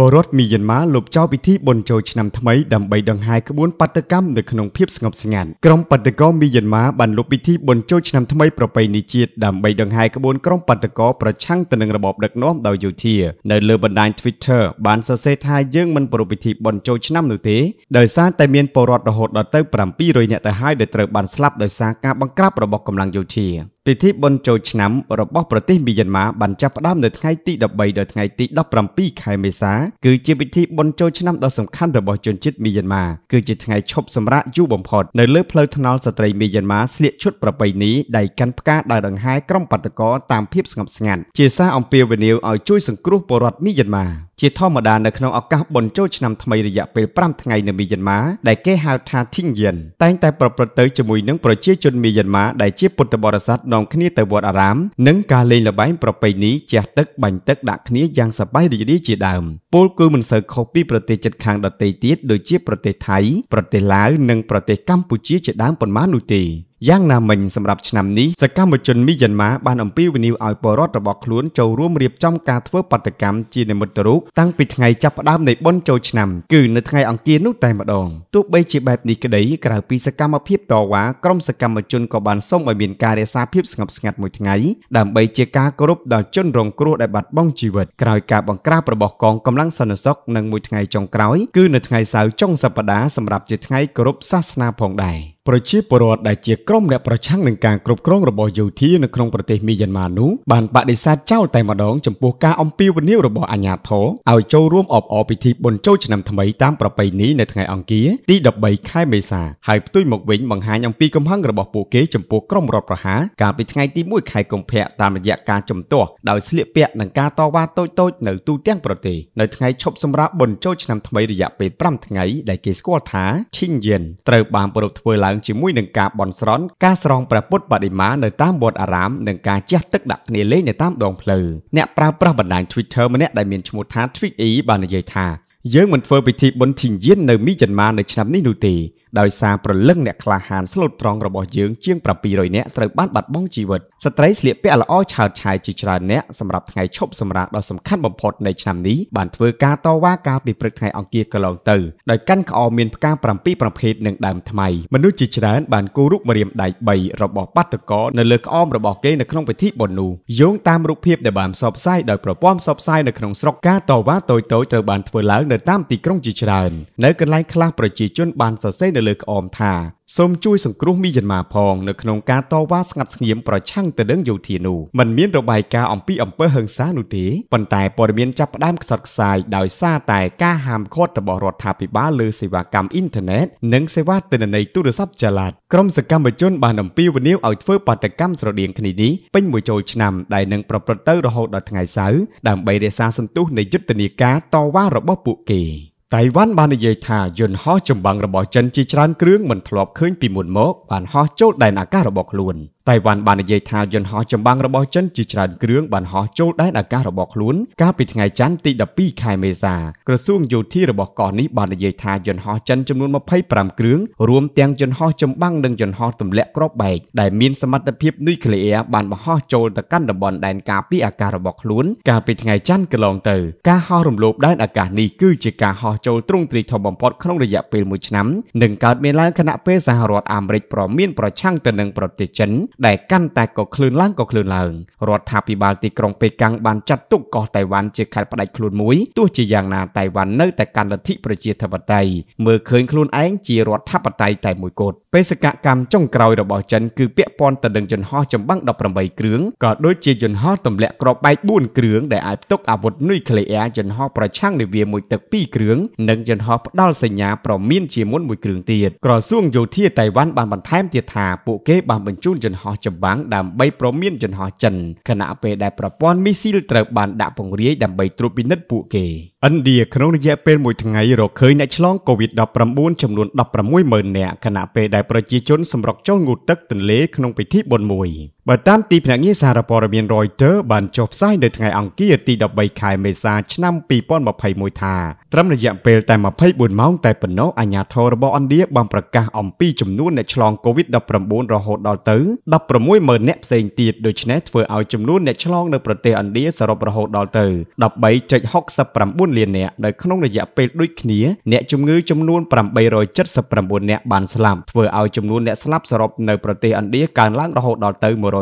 បរដ្ឋមីយ៉ាន់ម៉ាលុបចោលពិធីបុណ្យចូលឆ្នាំថ្មីដើម្បីដង្ហែក្បួនបាតកម្មនៅក្នុងភាពស្ងប់ស្ងាត់ក្រុមបាតកោមីយ៉ាន់ម៉ាបានលុបពិធីបុណ្យចូលឆ្នាំថ្មីប្រពៃណីជាតិដើម្បីដង្ហែក្បួនក្រុមបាតកោប្រឆាំងទៅនឹងរបបដឹកនាំដោយយោធានៅលើបណ្ដាញ Twitter បានសរសេរថាយើងមិនប្រពៃពិធីបុណ្យចូលឆ្នាំនោះទេដោយសារតែមានបរដ្ឋរហូតដល់ទៅ700នាក់ទៅហើយដែលត្រូវបានស្លាប់ដោយសារការបង្ក្រាបរបស់កម្លាំងយោធាពិធីបុណ្យចូលឆ្នាំរបស់ប្រទេសមីយ៉ាន់ម៉ាបានចាប់ផ្ដើមនៅថ្ងៃទី13ដល់ថ្ងៃទី17ខែមេសាគឺជាពិធីបុណ្យចូលឆ្នាំដ៏សំខាន់របស់ជនជាតិមីយ៉ាន់ម៉ាគឺជាថ្ងៃឈប់សម្រាកយូរបំផុតនៅលើផ្លូវថ្នល់ស្ត្រីមីយ៉ាន់ម៉ាស្លៀកឈុតប្រពៃណីដៃកាន់ផ្កាដើរដង្ហែក្រុមបាតកោតាមភាពស្ងប់ស្ងាត់ជាសារអំពាវនាវឲ្យជួយសង្គ្រោះពលរដ្ឋមីយ៉ាន់ម៉ាជាធម្មតានៅក្នុងឱកាសបុណ្យចូលឆ្នាំថ្មីរយៈពេល5ថ្ងៃនៅមីយ៉ាន់ម៉ាដែលគេហៅថា Thing Yen តែងតែប្រព្រឹត្តទៅជាមួយនឹងប្រជាជនមីយ៉ាន់ម៉ាដែលជាពុទ្ធបរិស័ទនាំគ្នាទៅវត្តអារាមនិងការលេងល្បែងប្រពៃណីជះទឹកបាញ់ទឹកដាក់គ្នាយ៉ាងសប្បាយរីករាយជាដើមពលគឺមិនសូវខុសពីប្រទេសជិតខាងដទៃទៀតដូចជាប្រទេសថៃប្រទេសឡាវនិងប្រទេសកម្ពុជាជាដើមប៉ុន្មាននោះទេយ៉ាងណាមិញសម្រាប់ឆ្នាំនេះសកម្មជនមីយ៉ាន់ម៉ាបានអំពាវនាវឲ្យពលរដ្ឋរបស់ខ្លួនចូលរួមរៀបចំការធ្វើបាតកម្មជានិមិត្តរូបតាំងពីថ្ងៃចាប់ផ្ដើមនៃបុណ្យចូលឆ្នាំគឺនៅថ្ងៃអង្គារនោះតែម្ដងទោះបីជាបែបនេះក្តី ក្រៅពីសកម្មភាពតវ៉ាក្រុមសកម្មជនក៏បានសូមឲ្យមានការរក្សាភាពស្ងប់ស្ងាត់មួយថ្ងៃដើម្បីជាការគោរពដល់ជនរងគ្រោះដែលបាត់បង់ជីវិត ក្រោយការបង្ក្រាបរបស់កងកម្លាំងសន្តិសុខនិងមួយថ្ងៃចុងក្រោយ គឺនៅថ្ងៃសៅរ៍ចុងសប្តាហ៍សម្រាប់ជាថ្ងៃគោរពសាសនាផងដែរ។ប្រជាពលរដ្ឋដែលជាក្រុមអ្នកប្រឆាំងនឹងការគ្រប់គ្រងរបស់យោធានៅក្នុងប្រទេសមីយ៉ាន់ម៉ានោះបានបដិសេធចោលតែម្ដងចំពោះការអំពាវនាវរបស់អាជ្ញាធរឲ្យចូលរួមអបអរពិធីបុណ្យចូលឆ្នាំថ្មីតាមប្រពៃណីនៅថ្ងៃអង្គារទី13ខែមេសាហើយផ្ទុយមកវិញបង្ហាញអំពីកំហឹងរបស់ពួកគេចំពោះក្រុមរដ្ឋប្រហារកាលពីថ្ងៃទី1ខែកុម្ភៈតាមរយៈការជំទាស់ដោយស្លៀកពាក់និងការតវ៉ាតូចៗនៅទូទាំងប្រទេសនៅថ្ងៃឈប់សម្រាកបុណ្យចូលឆ្នាំថ្មីរយៈពេល5ថ្ងៃដែលគេស្គាល់ថាឈិនយិនត្រូវបានប្រពន្ធធ្វើឡើងឡើងជាមួយនឹងការបន់ស្រន់ការស្រង់ព្រះពុទ្ធបដិមានៅតាមវត្តអារាមនិងការជះទឹកដាក់គ្នាលេងនៅតាមដងផ្លូវអ្នកប្រើប្រាស់បណ្ដាញ Twitter ម្នាក់ដែលមានឈ្មោះថា Twig E បាននិយាយថាយើងមិនធ្វើពិធីបុណ្យធីងយាននៅមីយ៉ាន់ម៉ានៅឆ្នាំនេះនោះទេដោយសារប្រលឹងអ្នកក្លាហានស្លូតត្រង់របស់យើងជាង700នាក់ត្រូវបានបាត់បង់ជីវិតស្ត្រីស្លៀកពាក់ល្អឆើតឆាយជាច្រើនអ្នកសម្រាប់ថ្ងៃឈប់សម្រាកដ៏សំខាន់បំផុតនៃឆ្នាំនេះបានធ្វើការតវ៉ាកាលពីព្រឹកថ្ងៃអង្គារកន្លងទៅដោយកាន់ក្អមមានផ្កា7ប្រភេទនិងដើមថ្មីមនុស្សជាច្រើនបានគូររូបម្រាមដៃ3របស់បាតកោនៅលើក្អមរបស់គេនៅក្នុងពិធីបុណ្យនោះយោងតាមរូបភាពដែលបានផ្សព្វផ្សាយដោយប្រព័ន្ធផ្សព្វផ្សាយនៅក្នុងស្រុកការតវ៉ាតូចៗត្រូវបានធ្វើឡើងនៅតាមទីក្រុងជាច្រើន នៅកន្លែងខ្លះប្រជាជនបានសរសេរនៅលើក្អមថាសូមជួយសង្គ្រោះមីយ៉ាន់ម៉ាផងនៅក្នុងការតវ៉ាស្ងាត់ស្ងៀមប្រឆាំងទៅនឹងយោធានោះมันមានរបាយការណ៍អំពីអំពើហិង្សានោះទេប៉ុន្តែព័ត៌មានចាប់ផ្ដើមខ្សត់ខ្សាយដោយសារតែការហាមឃាត់របស់រដ្ឋាភិបាលលើសេវាកម្មអ៊ីនធឺណិតនិងសេវាទិន្នន័យទូរស័ព្ទចល័តក្រុមសកម្មជនបានអំពាវនាវឲ្យធ្វើបាតកម្មស្រដៀងគ្នានេះពេញមួយចូលឆ្នាំ ដែលនឹងប្រព្រឹត្តទៅរហូតដល់ថ្ងៃសៅរ៍ដើម្បីរក្សាសន្ទុះនៃយុទ្ធនាការតវ៉ារបស់ពួកគេ។តៃវ៉ាន់បាននិយាយថាយន្តហោះចម្បាំងរបស់ចិនជាច្រើនគ្រឿងមិនធ្លាប់ឃើញពីមុនមក បានហោះចូលដែនអាកាសរបស់ខ្លួន។តៃវ៉ាន់បាននិយាយថាយន្តហោះចម្បាំងរបស់ចិនជាច្រើនគ្រឿងបានហោះចូលដែនអាកាសរបស់ខ្លួនកាលពីថ្ងៃច័ន្ទទី12ខែមេសាក្រសួងយោធារបស់កោះនេះបាននិយាយថាយន្តហោះចិនចំនួន25គ្រឿងរួមទាំងយន្តហោះចម្បាំងនិងយន្តហោះទម្លាក់គ្រាប់បែកដែលមានសមត្ថភាពនុយក្លេអ៊ែរបានបង្ហោះចូលទៅកាន់តំបន់ដែនការពារអាកាសរបស់ខ្លួនកាលពីថ្ងៃច័ន្ទកន្លងទៅការហោះរំលោភដែនអាកាសនេះគឺជាការហោះចូលទ្រង់ទ្រាយធំបំផុតក្នុងរយៈពេល1ឆ្នាំនិងកើតមានឡើងខណៈពេលសហរដ្ឋអាមេរិកប្រមានប្រឆាំងទៅនឹងប្រទេសចិនដែលកាន់តែក៏ឃ្លឿនឡើងក៏ឃ្លឿនឡើងរដ្ឋាភិបាលទីក្រុងប៉េកាំងបានចាត់ទុកកោះតៃវ៉ាន់ជាខេត្តផ្ដាច់ខ្លួនមួយទោះជាយ៉ាងណាតៃវ៉ាន់នៅតែកាន់លទ្ធិប្រជាធិបតេយ្យមើលឃើញខ្លួនឯងជារដ្ឋាភិបាលតែមួយគត់បេសកកម្មចុងក្រោយរបស់ចិនគឺពាក់ព័ន្ធទៅនឹងយន្តហោះចម្បាំង18គ្រឿងក៏ដូចជាយន្តហោះទម្លាក់គ្រាប់បែក4គ្រឿងដែលអាចផ្ទុកអាវុធនុយក្លេអ៊ែរយន្តហោះប្រឆាំងនាវាមួយទឹក2គ្រឿងនិងយន្តហោះផ្ដាល់សញ្ញាប្រមានជាមុនមួយគ្រឿងទៀតក្រសួងយោធាតៃវ៉ាន់បានបន្ថែមទៀតថាពួកគេបានបញ្ជូនយន្តហោះហោះចម្បាំងដើម្បីប្រមានជនហោះចិនខណៈពេលដែលប្រព័ន្ធមីស៊ីលត្រូវបានដាក់ពង្រាយដើម្បីត្រួតពិនិត្យពួកគេ។ឥណ្ឌាក្នុងរយៈពេលមួយថ្ងៃរកឃើញអ្នកឆ្លង COVID-19 ចំនួន160000នាក់ខណៈពេលដែលប្រជាជនសម្រុកចូលងូតទឹកទន្លេក្នុងពិធីបុណ្យមួយបើតាមទីភ្នាក់ងារសារព័ត៌មាន Reuters បានចុះផ្សាយនៅថ្ងៃអង្គារទី13ខែមេសាឆ្នាំ2021ថាត្រឹមរយៈពេលតែ24ម៉ោងតែប៉ុណ្ណោះអាជ្ញាធររបស់ឥណ្ឌាបានប្រកាសអំពីចំនួនអ្នកឆ្លង COVID-19 រហូតដល់ទៅ160000នាក់ផ្សេងទៀតដូច្នេះធ្វើឲ្យចំនួនអ្នកឆ្លងនៅប្រទេសឥណ្ឌាសរុបរហូតដល់ទៅ13.69លាននាក់នៅក្នុងរយៈពេលដូចគ្នាអ្នកជំងឺចំនួន879នាក់បានស្លាប់ធ្វើឲ្យចំនួនអ្នកស្លាប់សរុបនៅប្រទេសឥណ្ឌាកើនឡើងរហូតដល់ទៅ171.058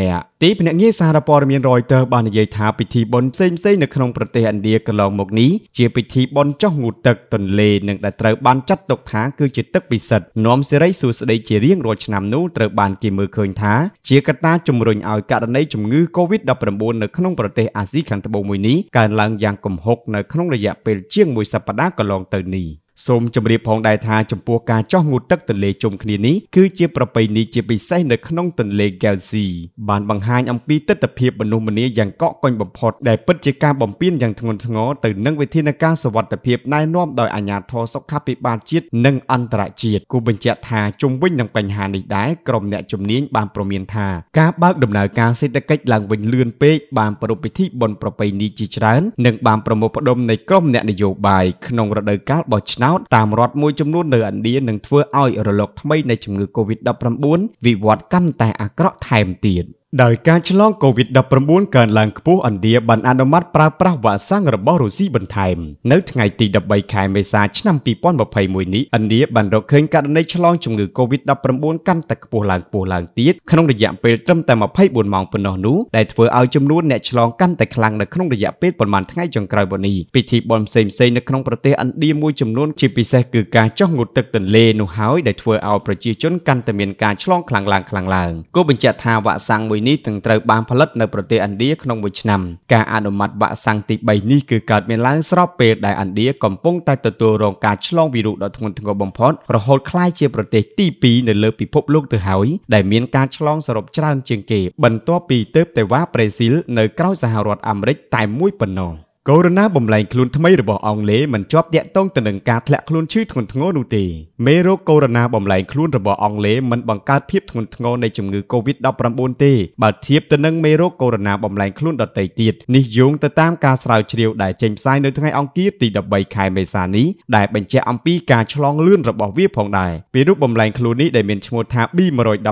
នាក់ទីភ្នាក់ងារសារព័ត៌មាន Reuters បាននិយាយថាពិធីបុណ្យផ្សេងៗនៅក្នុងប្រទេសឥណ្ឌាកន្លងមកនេះជាពិធីបុណ្យចុះងូតទឹកទន្លេនិងដែលត្រូវបានចាត់ទុកថា គឺជាទឹកពិសិដ្ឋនាំសេរីសួស្តីជារៀងរាល់ឆ្នាំនោះត្រូវបានគេមើលឃើញថាជាកត្តាជំរុញឲ្យករណីជំងឺ Covid-19 នៅក្នុងប្រទេសអាស៊ីខាងត្បូងមួយនេះនេះកើនឡើងយ៉ាងគំហុកនៅក្នុងរយៈពេលជាងមួយសប្តាហ៍កន្លងទៅនេះ។សូមជម្រាបផងដែរថាចំពោះការចោះងូតទឹកទន្លេជុំគ្នានេះគឺជាប្រពៃណីជាពិសេសនៅក្នុងទន្លេហ្គែលស៊ីបានបង្ហាញអំពីទស្សនវិជ្ជាមនុស្សម្នាយ៉ាងកក់ក្ដៅបំផុតដែលពិតជាការបំពេញយ៉ាងធ្ងន់ធ្ងរទៅនឹងវិធានការសវត្ថិភាពណែនាំដោយអាជ្ញាធរសុខាភិបាលជាតិនិងអន្តរជាតិគូបញ្ជាក់ថាជំវិញនឹងបញ្ហានេះដែរក្រុមអ្នកជំនាញបានប្រមានថាការបើកដំណើរការសេដ្ឋកិច្ចឡើងវិញលឿនពេកបានប្រពៃពិធីបុណ្យប្រពៃណីជាច្រើននិងបានប្រមូលផ្ដុំនៃក្រុមអ្នកនយោបាយក្នុងរដូវកាលបោះឆ្នោតោតតាមរដ្ឋមួយចំនួននៅឥណ្ឌានឹងធ្វើឲ្យរលកថ្មីនៃជំងឺ Covid-19 វិវត្តកាន់តែអាក្រក់ថែមទៀត។ដោយការឆ្លងកូវីដ -19 កើនឡើងខ្ពស់ឥណ្ឌាបានអនុម័តប្រើប្រាស់វ៉ាក់សាំងរបស់រុស្ស៊ីបន្ថែមនៅថ្ងៃទី13ខែមេសាឆ្នាំ2021នេះឥណ្ឌាបានរកឃើញករណីឆ្លងជំងឺកូវីដ -19 កាន់តែខ្ពស់ឡើងខ្ពស់ឡើងទៀតក្នុងរយៈពេលត្រឹមតែ24ម៉ោងប៉ុណ្ណោះនោះដែលធ្វើឲ្យចំនួនអ្នកឆ្លងកាន់តែខ្លាំងនៅក្នុងរយៈពេលប្រមាណថ្ងៃចុងក្រោយមកនេះពិធីបុណ្យផ្សេងៗនៅក្នុងប្រទេសឥណ្ឌាមួយចំនួនជាពិសេសគឺការចោះងូតទឹកទន្លេនោះហើយដែលធ្វើឲ្យប្រជាជនកាន់តែមានការឆ្លងខ្លាំងឡើងខ្លាំងឡើងគូបញ្ជាក់ថាវ៉ាក់សាំងមួយនេះទាំងត្រូវបានផលិតនៅប្រទេសឥណ្ឌាក្នុងមួយឆ្នាំការអនុម័តវ៉ាក់សាំងទី3នេះគឺកើតមានឡើងស្របពេលដែលឥណ្ឌាកំពុងតែទទួលរងការឆ្លងវីរុសដ៏ធ្ងន់ធ្ងរបំផុតរហូតក្លាយជាប្រទេសទី2នៅលើពិភពលោកទៅហើយ ដែលមានការឆ្លងសរុបច្រើន ជាងគេបន្ទាប់ពីទើបតែវ៉ាប្រេស៊ីល នៅក្រៅសហរដ្ឋអាមេរិកតែមួយប៉ុណ្ណោះ។កូវីដ -19 បំលែងខ្លួនថ្មីរបស់អង់គ្លេសមិនជាប់ទាក់ទងទៅនឹងការធ្លាក់ខ្លួនឈឺធ្ងន់ធ្ងរនោះទេមេរោគកូវីដ -19 បំលែងខ្លួនរបស់អង់គ្លេសមិនបង្កើតភាពធ្ងន់ធ្ងរនៃជំងឺ Covid-19 ទេបើធៀបទៅនឹងមេរោគកូវីដ -19 បំលែងខ្លួនដទៃទៀតនេះយោងទៅតាមការស្រាវជ្រាវដែលចេញផ្សាយនៅថ្ងៃអង្គារទី13ខែមេសានេះដែលបញ្ជាក់អំពីការឆ្លងលឿនរបស់វាផងដែរពីរូបបំលែងខ្លួននេះដែលមានឈ្មោះថា B117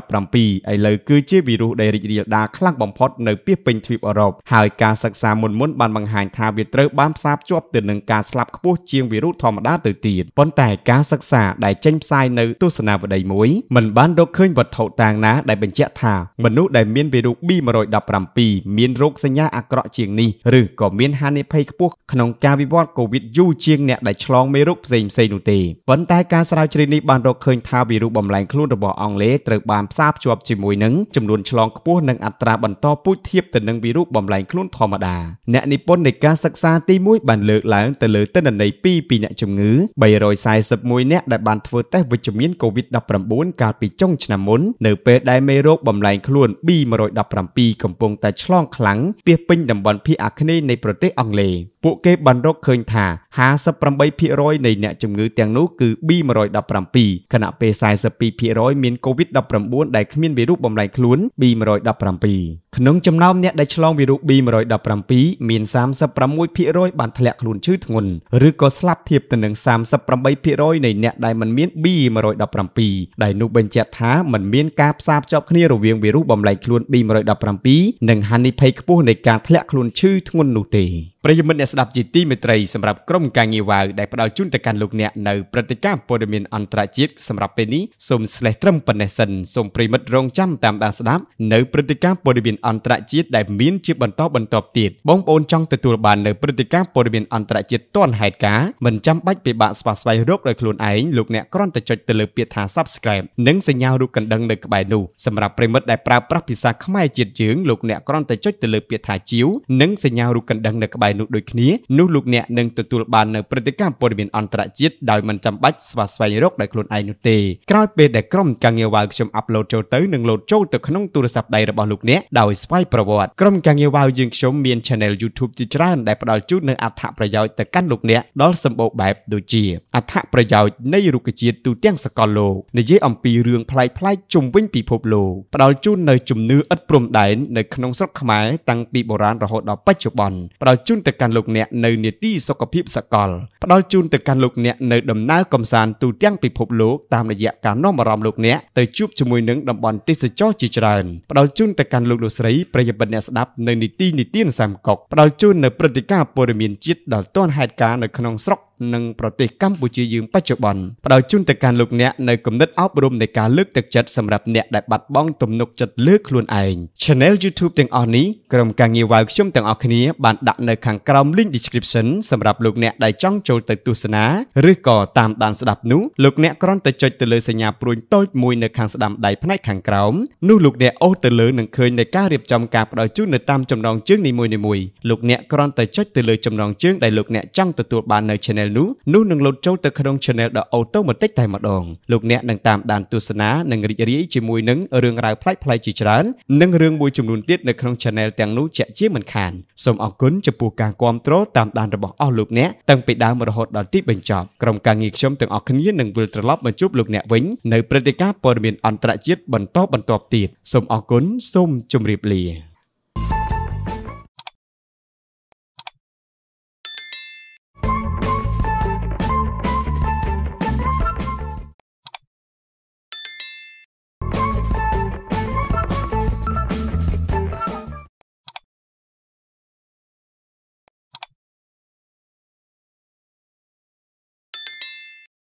ឥឡូវគឺជាវីរុសដែលរីករាលដាលខ្លាំងបំផុតនៅពាសពេញទ្វីបអឺរ៉ុបហើយការសិក្សាមុនមុនបានបង្ហាញថាវាត្រូវបានផ្សារភ្ជាប់ទៅនឹងការស្លាប់ខ្ពស់ជាងវីរុសធម្មតាទៅទៀតប៉ុន្តែការសិក្សាដែលចេញផ្សាយនៅទស្សនាវដ្តីមួយមិនបានរកឃើញវត្ថុតាងណាដែលបញ្ជាក់ថាមនុស្សដែលមានវីរុស B117 មានរោគសញ្ញាអាក្រក់ជាងនេះឬក៏មានហានិភ័យខ្ពស់ក្នុងការវិវត្ត COVID យូរជាងអ្នកដែលឆ្លងមេរោគផ្សេងៗនោះទេប៉ុន្តែការស្រាវជ្រាវនេះបានរកឃើញថាវីរុសបំលែងខ្លួនរបស់អង់គ្លេសត្រូវបានផ្សារភ្ជាប់ជាមួយនឹងចំនួនឆ្លងខ្ពស់និងអត្រាបន្តពូជធៀបទៅនឹងវីរុសបំលែងខ្លួនធម្មតាអ្នកនិពន្ធនៃការសិសិក្សាទី1បានលើកឡើងទៅលើទិន្នន័យ2ពីអ្នកជំងឺ341អ្នកដែលបានធ្វើតេស្តវិជ្ជមាន COVID-19 កាលពីចុងឆ្នាំមុននៅពេលដែលមេរោគបំលែងខ្លួន B117 កំពុងតែឆ្លងខ្លាំងពាសពេញតំបន់ភាគអាគ្នេយ៍នៃប្រទេសអង់គ្លេសពួកគេបានរកឃើញថា58%នៃអ្នកជំងឺទាំងនោះគឺ B117 ខណៈពេល42%មាន COVID-19 ដែលគ្មានវីរុសបំលែងខ្លួន B117 ក្នុងចំណោមអ្នកដែលឆ្លងវីរុស B117 មាន36%បានធ្លាក់ខ្លួនឈឺធ្ងន់ឬក៏ស្លាប់ធៀបទៅនឹង38%នៃអ្នកដែលមិនមាន B117 ដែលនោះបញ្ជាក់ថាมันមានការផ្សារភ្ជាប់គ្នារវាងវីរុសបំលែងខ្លួន B117 និងហានិភ័យខ្ពស់នៃការធ្លាក់ខ្លួនឈឺធ្ងន់នោះទេប្រិយមិត្តអ្នកស្ដាប់ជាទីមេត្រីសម្រាប់ក្រុមការងារវ៉ាវដែលផ្ដល់ជូនទៅកាន់លោកអ្នកនៅព្រឹត្តិការណ៍ព័ត៌មានអន្តរជាតិសម្រាប់ពេលនេះសូមស្លេះត្រឹមប៉ុណ្ណេះសិនសូមប្រិយមិត្តរងចាំតាមដានស្ដាប់នៅព្រឹត្តិការណ៍ព័ត៌មានអន្តរជាតិដែលមានជាបន្តបន្ទាប់ទៀតបងប្អូនចង់ទទួលបាននៅព្រឹត្តិការណ៍ព័ត៌មានអន្តរជាតិទាន់ហេតុការណ៍មិនចាំបាច់ពិបាកស្វះស្វែងរកដោយខ្លួនឯងលោកអ្នកគ្រាន់តែចុចទៅលើពាក្យថា Subscribe និងសញ្ញារូបកណ្ដឹងនៅក្បែរនោះសម្រាប់ប្រិមិត្តដែលប្រើប្រាស់ភាសាខ្មែរជាតិយើងលោកអ្នកគ្រាន់តែចុចទៅលើពាក្យថាជីវនិងសញ្ញារូបកណ្ដឹងនៅក្បែរនោះដូចគ្នានោះលោកអ្នកនឹងទទួលបាននៅព្រឹត្តិការណ៍ព័ត៌មានអន្តរជាតិដោយមិនចាំបាច់ស្វះស្វែងរកដោយខ្លួនឯងនោះទេក្រោយពេលដែលក្រុមការងារ Wow ខ្ញុំអាប់ឡូតចូលទៅនឹងលោតចូលទៅក្នុងទូរស័ព្ទដៃរបស់លោកអ្នកដោយស្វ័យប្រវត្តិក្រុមការងារ Wow យើងខ្ញុំមាន Channel YouTube ជាច្រើន ដែលផ្ដល់ជូននូវអត្ថប្រយោជន៍ទៅកាន់លោកអ្នកដល់សម្បូរបែបដូចជាអត្ថប្រយោជន៍នៃរុក្ខជាតិទូទាំងសកលលោកនិយាយអំពីរឿងប្លែកៗជុំវិញពិភពលោកផ្ដល់ជូននូវជំនឿឥតព្រំដែននៅក្នុងស្រុកខ្មែរតាំងពីបុរាណរហូតដល់បច្ចុប្បន្នផ្ដល់ជូននទៅកាន់លោកអ្នកនៅនេតិសុខភាពសកលផ្ដល់ជូនទៅកាន់លោកអ្នកនៅ ដំណើរកំសាន្តទូទាំងពិភពលោកតាមរយៈការនាំអារម្មណ៍លោកអ្នកទៅជួបជាមួយនឹងតំបន់ទេសចរជាច្រើនផ្ដល់ជូនទៅកាន់លោកលោកស្រីប្រិយមិត្តអ្នកស្ដាប់នៅនីតិនិទានសាមកុកផ្ដល់ជូននៅព្រឹត្តិការណ៍ព័ត៌មានជាតិដល់ទាន់ហេតុការណ៍នៅក្នុងស្រុកនិងប្រទេសកម្ពុជាយើងបច្ចុប្បន្នផ្ដល់ជូនទៅកាន់លោកអ្នកនៅគំនិតអប់រំនៃការលើកទឹកចិត្តសម្រាប់អ្នកដែលបាត់បង់ទំនុកចិត្តលើខ្លួនឯង Channel YouTube ទាំងអស់នេះក្រុមការងារវ៉ាវខ្ញុំទាំងអស់គ្នាបានដាក់នៅខាងក្រោម link description សម្រាប់លោកអ្នកដែលចង់ចូលទៅទស្សនាឬក៏តាមដានស្ដាប់នោះលោកអ្នកគ្រាន់តែចុចទៅលើសញ្ញាព្រួញតូចមួយនៅខាងស្ដាំដៃផ្នែកខាងក្រោមនោះលោកអ្នកអូសទៅលើនឹងឃើញនៃការរៀបចំការផ្ដល់ជូននៅតាមចំណងជើងនីមួយៗលោកអ្នកគ្រាន់តែចុចទៅលើចំណងជើងដែលលោកអ្នកចង់ទទួលបាននៅ Channel channel នោះនោះនឹងលោតចូលទៅក្នុង channel ដ៏អូតូម៉ាទិកតែម្ដងលោកអ្នកនឹងតាមដានទស្សនានិងរីករាយជាមួយនឹងរឿងរ៉ាវប្លែកៗជាច្រើននិងរឿងមួយចំនួនទៀតនៅក្នុង channel ទាំងនោះជាក់ជាមិនខានសូមអរគុណចំពោះការគ្រប់គ្រងតាមដានរបស់អស់លោកអ្នកតាំងពីដើមរហូតដល់ទីបញ្ចប់ក្រុមការងារខ្ញុំទាំងអស់គ្នានឹងវិលត្រឡប់មកជួបលោកអ្នកវិញនៅព្រឹត្តិការណ៍ព័ត៌មានអន្តរជាតិបន្តបន្តទៀតសូមអរគុណសូមជម្រាបលា